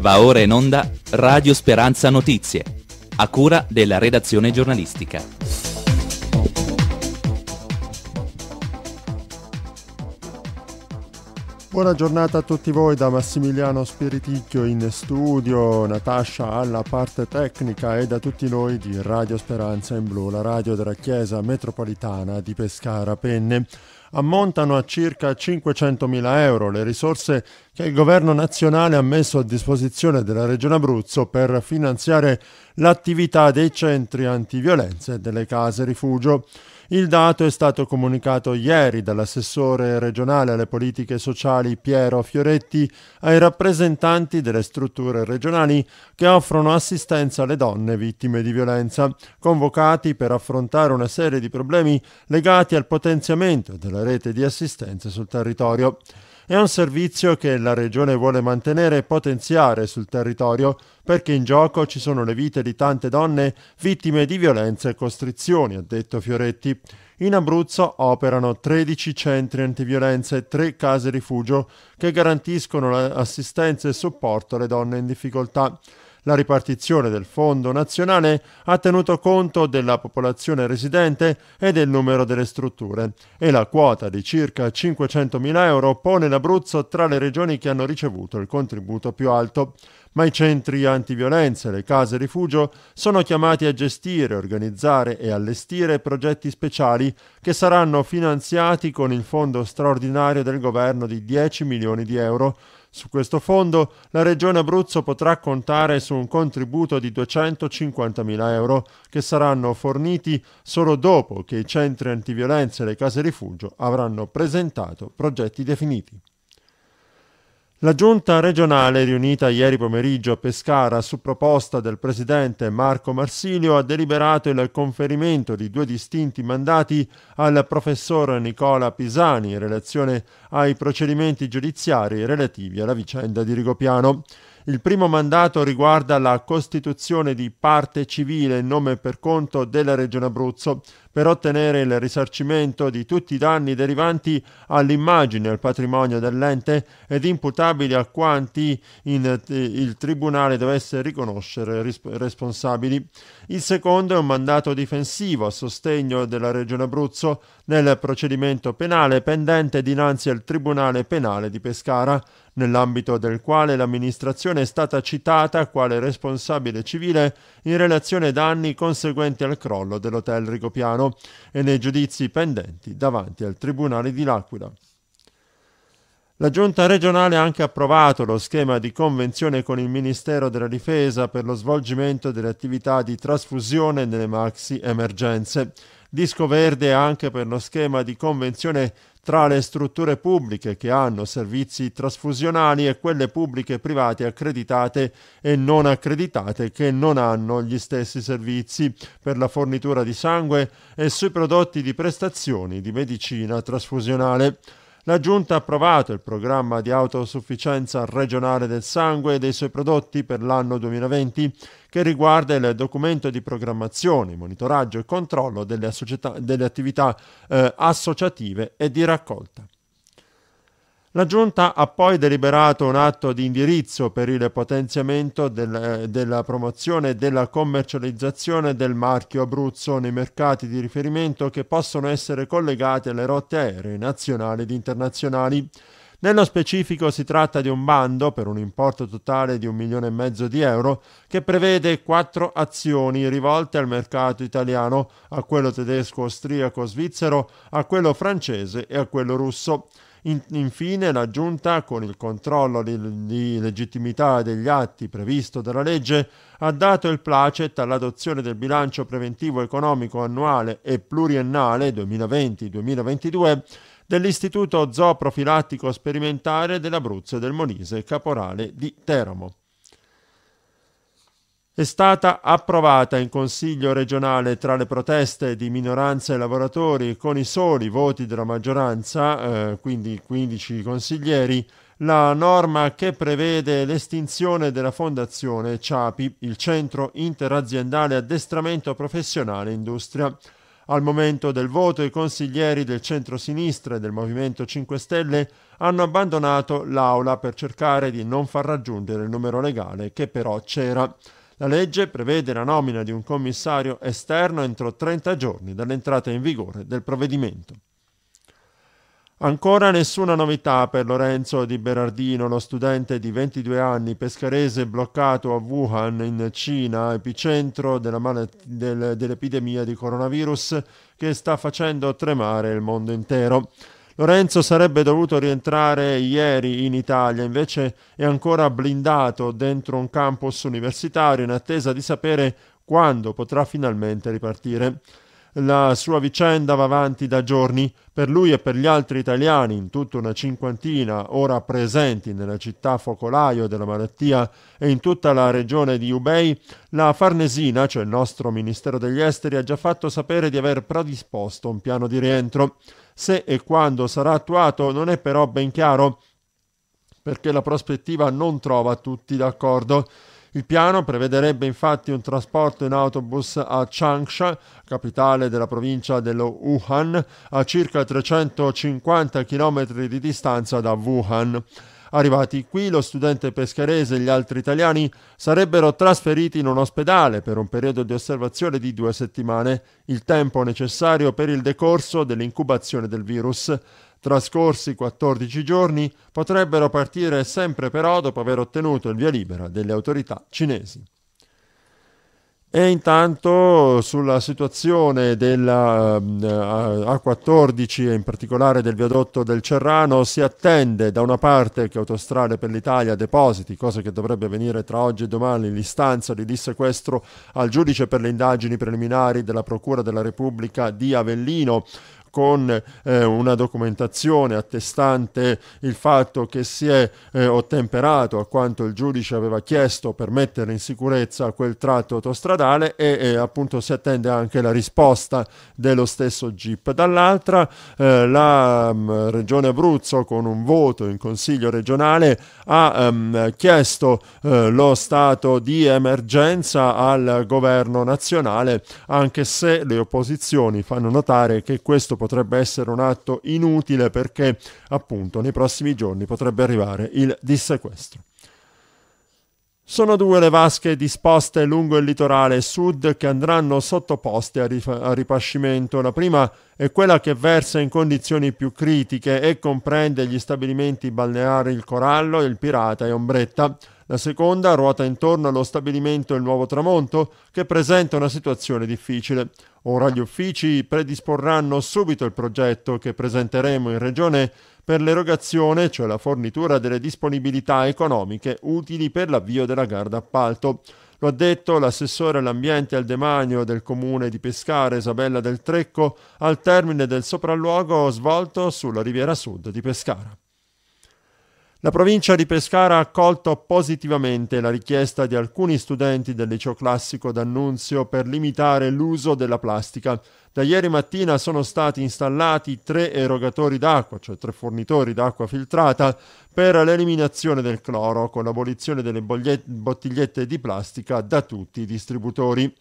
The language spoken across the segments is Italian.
Va ora in onda Radio Speranza Notizie, a cura della redazione giornalistica. Buona giornata a tutti voi da Massimiliano Spiriticchio in studio, Natascia alla parte tecnica e da tutti noi di Radio Speranza in Blu, la radio della Chiesa Metropolitana di Pescara Penne ammontano a circa 500.000 euro le risorse che il governo nazionale ha messo a disposizione della Regione Abruzzo per finanziare l'attività dei centri antiviolenza e delle case rifugio. Il dato è stato comunicato ieri dall'assessore regionale alle politiche sociali Piero Fioretti ai rappresentanti delle strutture regionali che offrono assistenza alle donne vittime di violenza, convocati per affrontare una serie di problemi legati al potenziamento della rete di assistenza sul territorio. È un servizio che la Regione vuole mantenere e potenziare sul territorio perché in gioco ci sono le vite di tante donne vittime di violenze e costrizioni, ha detto Fioretti. In Abruzzo operano 13 centri antiviolenza e 3 case rifugio che garantiscono assistenza e supporto alle donne in difficoltà. La ripartizione del fondo nazionale ha tenuto conto della popolazione residente e del numero delle strutture e la quota di circa 500.000 euro pone l'Abruzzo tra le regioni che hanno ricevuto il contributo più alto ma i centri antiviolenza e le case rifugio sono chiamati a gestire, organizzare e allestire progetti speciali che saranno finanziati con il fondo straordinario del governo di 10 milioni di euro su questo fondo la Regione Abruzzo potrà contare su un contributo di 250.000 euro che saranno forniti solo dopo che i centri antiviolenza e le case rifugio avranno presentato progetti definiti. La giunta regionale riunita ieri pomeriggio a Pescara su proposta del presidente Marco Marsilio ha deliberato il conferimento di due distinti mandati al professor Nicola Pisani in relazione ai procedimenti giudiziari relativi alla vicenda di Rigopiano. Il primo mandato riguarda la costituzione di parte civile in nome e per conto della Regione Abruzzo, per ottenere il risarcimento di tutti i danni derivanti all'immagine e al patrimonio dell'ente ed imputabili a quanti in, eh, il Tribunale dovesse riconoscere risp- responsabili. Il secondo è un mandato difensivo a sostegno della Regione Abruzzo nel procedimento penale pendente dinanzi al Tribunale penale di Pescara, nell'ambito del quale l'amministrazione è stata citata quale responsabile civile in relazione ai danni conseguenti al crollo dell'hotel Ricopiano e nei giudizi pendenti davanti al Tribunale di L'Aquila. La Giunta regionale ha anche approvato lo schema di convenzione con il Ministero della Difesa per lo svolgimento delle attività di trasfusione nelle maxi emergenze Disco verde anche per lo schema di convenzione tra le strutture pubbliche che hanno servizi trasfusionali e quelle pubbliche private accreditate e non accreditate che non hanno gli stessi servizi per la fornitura di sangue e sui prodotti di prestazioni di medicina trasfusionale. La Giunta ha approvato il programma di autosufficienza regionale del sangue e dei suoi prodotti per l'anno 2020 che riguarda il documento di programmazione, monitoraggio e controllo delle, delle attività eh, associative e di raccolta. La Giunta ha poi deliberato un atto di indirizzo per il potenziamento del, eh, della promozione e della commercializzazione del marchio Abruzzo nei mercati di riferimento che possono essere collegati alle rotte aeree nazionali ed internazionali. Nello specifico si tratta di un bando per un importo totale di un milione e mezzo di euro che prevede quattro azioni rivolte al mercato italiano, a quello tedesco, austriaco, svizzero, a quello francese e a quello russo. In, infine la Giunta, con il controllo di, di legittimità degli atti previsto dalla legge, ha dato il placet all'adozione del bilancio preventivo economico annuale e pluriennale 2020-2022 dell'Istituto Zooprofilattico Sperimentale dell'Abruzzo e del Molise Caporale di Teramo è stata approvata in Consiglio regionale tra le proteste di minoranza e lavoratori con i soli voti della maggioranza, eh, quindi 15 consiglieri, la norma che prevede l'estinzione della fondazione CIAPI, il Centro Interaziendale Addestramento Professionale Industria. Al momento del voto i consiglieri del centro-sinistra e del Movimento 5 Stelle hanno abbandonato l'aula per cercare di non far raggiungere il numero legale che però c'era. La legge prevede la nomina di un commissario esterno entro 30 giorni dall'entrata in vigore del provvedimento. Ancora nessuna novità per Lorenzo Di Berardino, lo studente di 22 anni pescarese bloccato a Wuhan in Cina, epicentro mal- del- dell'epidemia di coronavirus che sta facendo tremare il mondo intero. Lorenzo sarebbe dovuto rientrare ieri in Italia, invece è ancora blindato dentro un campus universitario in attesa di sapere quando potrà finalmente ripartire. La sua vicenda va avanti da giorni, per lui e per gli altri italiani, in tutta una cinquantina, ora presenti nella città focolaio della malattia e in tutta la regione di Ubei, la Farnesina, cioè il nostro Ministero degli Esteri, ha già fatto sapere di aver predisposto un piano di rientro. Se e quando sarà attuato non è però ben chiaro perché la prospettiva non trova tutti d'accordo. Il piano prevederebbe infatti un trasporto in autobus a Changsha, capitale della provincia dello Wuhan, a circa 350 km di distanza da Wuhan. Arrivati qui, lo studente pescarese e gli altri italiani sarebbero trasferiti in un ospedale per un periodo di osservazione di due settimane, il tempo necessario per il decorso dell'incubazione del virus. Trascorsi 14 giorni potrebbero partire sempre però dopo aver ottenuto il via libera delle autorità cinesi. E intanto sulla situazione della mm, eh, A14 e in particolare del viadotto del Cerrano si attende da una parte che Autostrade per l'Italia depositi, cosa che dovrebbe avvenire tra oggi e domani, l'istanza di dissequestro al giudice per le indagini preliminari della Procura della Repubblica di Avellino con eh, una documentazione attestante il fatto che si è eh, ottemperato a quanto il giudice aveva chiesto per mettere in sicurezza quel tratto autostradale e eh, appunto si attende anche la risposta dello stesso GIP. Dall'altra eh, la mh, mm, Regione Abruzzo con un voto in Consiglio regionale ha mh, mm, chiesto eh, lo stato di emergenza al governo nazionale anche se le opposizioni fanno notare che questo potrebbe potrebbe essere un atto inutile perché appunto nei prossimi giorni potrebbe arrivare il dissequestro. Sono due le vasche disposte lungo il litorale sud che andranno sottoposte a, rifa- a, ripascimento. La prima è quella che versa in condizioni più critiche e comprende gli stabilimenti balneari Il Corallo, Il Pirata e Ombretta la seconda ruota intorno allo stabilimento Il Nuovo Tramonto, che presenta una situazione difficile. Ora gli uffici predisporranno subito il progetto che presenteremo in Regione per l'erogazione, cioè la fornitura delle disponibilità economiche utili per l'avvio della gara d'appalto. Lo ha detto l'assessore all'ambiente e al demanio del comune di Pescara Isabella del Trecco al termine del sopralluogo svolto sulla Riviera Sud di Pescara. La provincia di Pescara ha accolto positivamente la richiesta di alcuni studenti del liceo classico d'Annunzio per limitare l'uso della plastica. Da ieri mattina sono stati installati tre erogatori d'acqua, cioè tre fornitori d'acqua filtrata, per l'eliminazione del cloro, con l'abolizione delle bottigliette di plastica da tutti i distributori.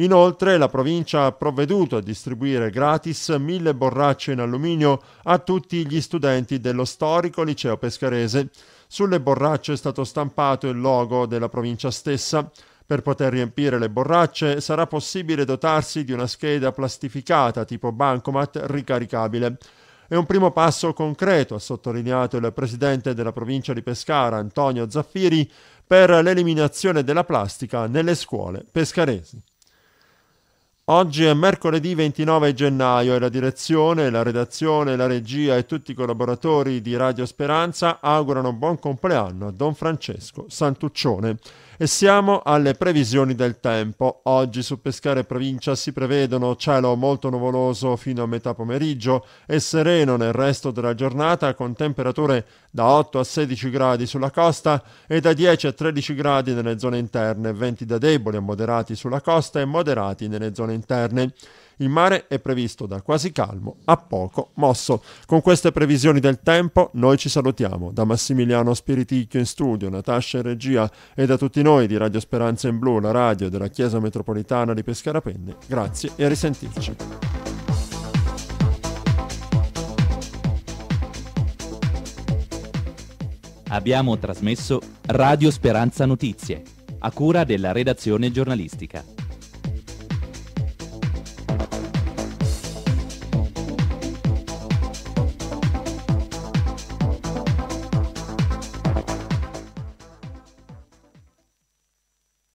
Inoltre la provincia ha provveduto a distribuire gratis mille borracce in alluminio a tutti gli studenti dello storico liceo pescarese. Sulle borracce è stato stampato il logo della provincia stessa. Per poter riempire le borracce sarà possibile dotarsi di una scheda plastificata tipo bancomat ricaricabile. È un primo passo concreto, ha sottolineato il presidente della provincia di Pescara, Antonio Zaffiri, per l'eliminazione della plastica nelle scuole pescaresi. Oggi è mercoledì 29 gennaio e la direzione, la redazione, la regia e tutti i collaboratori di Radio Speranza augurano buon compleanno a Don Francesco Santuccione. E siamo alle previsioni del tempo. Oggi su Pescare Provincia si prevedono cielo molto nuvoloso fino a metà pomeriggio e sereno nel resto della giornata con temperature da 8 a 16 gradi sulla costa e da 10 a 13 gradi nelle zone interne, venti da deboli a moderati sulla costa e moderati nelle zone interne. Il mare è previsto da quasi calmo a poco mosso. Con queste previsioni del tempo noi ci salutiamo. Da Massimiliano Spiriticchio in studio, Natascia in regia e da tutti noi di Radio Speranza in Blu, la radio della Chiesa Metropolitana di Pescarapenne. Grazie e a risentirci. abbiamo trasmesso Radio Speranza Notizie, a cura della redazione giornalistica.